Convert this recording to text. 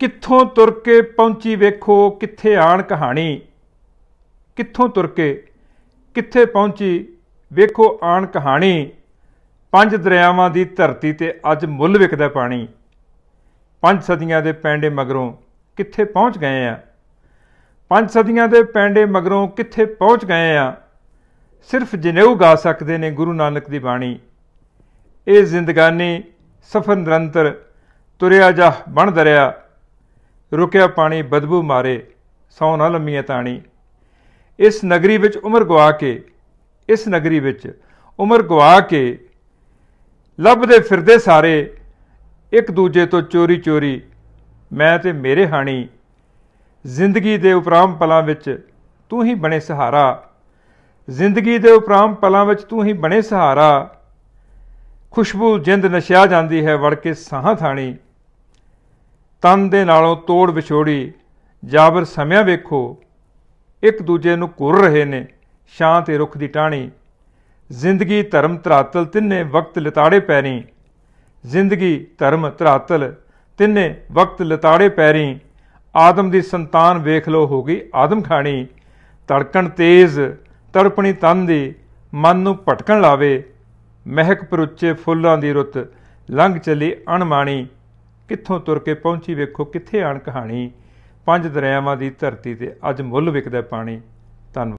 ਕਿੱਥੋਂ ਤੁਰ ਕੇ ਪਹੁੰਚੀ ਵੇਖੋ ਕਿੱਥੇ ਆਣ ਕਹਾਣੀ ਕਿੱਥੋਂ ਤੁਰ ਕੇ ਕਿੱਥੇ ਪਹੁੰਚੀ ਵੇਖੋ ਆਣ ਕਹਾਣੀ ਪੰਜ ਦਰਿਆਵਾਂ ਦੀ ਧਰਤੀ ਤੇ ਅੱਜ ਮੁੱਲ ਵਿਕਦਾ ਪਾਣੀ ਪੰਜ ਸਦੀਆਂ ਦੇ ਪੈਂਡੇ ਮਗਰੋਂ ਕਿੱਥੇ ਪਹੁੰਚ ਗਏ ਆ ਪੰਜ ਸਦੀਆਂ ਦੇ ਪੈਂਡੇ ਮਗਰੋਂ ਕਿੱਥੇ ਪਹੁੰਚ ਗਏ ਆ ਸਿਰਫ ਜਨੇਊ ਗਾ ਸਕਦੇ ਨੇ ਗੁਰੂ ਨਾਨਕ ਦੀ ਬਾਣੀ ਇਹ ਜ਼ਿੰਦਗਾਨੀ ਸਫਰ ਨਿਰੰਤਰ ਤੁਰਿਆ ਜਾ ਬਣ ਦਰਿਆ ਰੁਕਿਆ ਪਾਣੀ ਬਦਬੂ ਮਾਰੇ ਸੌ ਨਾ ਲੰਮੀਆਂ ਤਾਣੀ ਇਸ ਨਗਰੀ ਵਿੱਚ ਉਮਰ ਗਵਾ ਕੇ ਇਸ ਨਗਰੀ ਵਿੱਚ ਉਮਰ ਗਵਾ ਕੇ ਲੱਭਦੇ ਫਿਰਦੇ ਸਾਰੇ ਇੱਕ ਦੂਜੇ ਤੋਂ ਚੋਰੀ ਚੋਰੀ ਮੈਂ ਤੇ ਮੇਰੇ ਹਾਣੀ ਜ਼ਿੰਦਗੀ ਦੇ ਉਪਰਾਮ ਪਲਾਂ ਵਿੱਚ ਤੂੰ ਹੀ ਬਣੇ ਸਹਾਰਾ ਜ਼ਿੰਦਗੀ ਦੇ ਉਪਰਾਮ ਪਲਾਂ ਵਿੱਚ ਤੂੰ ਹੀ ਬਣੇ ਸਹਾਰਾ ਖੁਸ਼ਬੂ ਜਿੰਦ ਨਸ਼ਿਆ ਜਾਂਦੀ ਹੈ ਵੜ ਕੇ ਸਾਹਾਂ ਥਾਣੀ ਤਨ ਦੇ ਨਾਲੋਂ ਤੋੜ ਵਿਛੋੜੀ ਜਾਬਰ ਸਮਿਆਂ ਵੇਖੋ ਇੱਕ ਦੂਜੇ ਨੂੰ ਘੁਰ ਰਹੇ ਨੇ ਛਾਂ ਤੇ ਰੁੱਖ ਦੀ ਟਾਣੀ ਜ਼ਿੰਦਗੀ ਧਰਮ ਧਰਾਤਲ ਤਿੰਨੇ ਵਕਤ ਲਤਾੜੇ ਪੈਰੀ ਜ਼ਿੰਦਗੀ ਧਰਮ ਧਰਾਤਲ ਤਿੰਨੇ ਵਕਤ ਲਤਾੜੇ ਪੈਰੀ ਆਦਮ ਦੀ ਸੰਤਾਨ ਵੇਖ ਲੋ ਹੋ ਗਈ ਆਦਮ ਖਾਣੀ ਤੜਕਣ ਤੇਜ਼ ਤੜਪਣੀ ਤਨ ਦੀ ਮਨ ਨੂੰ ਭਟਕਣ ਲਾਵੇ ਮਹਿਕ ਪਰੁੱਚੇ ਫੁੱਲਾਂ ਦੀ ਰੁੱਤ ਲੰਘ ਚਲੀ ਅਣਮਾਣੀ ਕਿੱਥੋਂ ਤੁਰ ਕੇ ਪਹੁੰਚੀ ਵੇਖੋ ਕਿੱਥੇ ਆਣ ਕਹਾਣੀ ਪੰਜ ਦਰਿਆਵਾਂ ਦੀ ਧਰਤੀ ਤੇ ਅੱਜ ਮੁੱਲ ਵਿਕਦਾ ਪਾਣੀ ਧੰਨਵਾਦ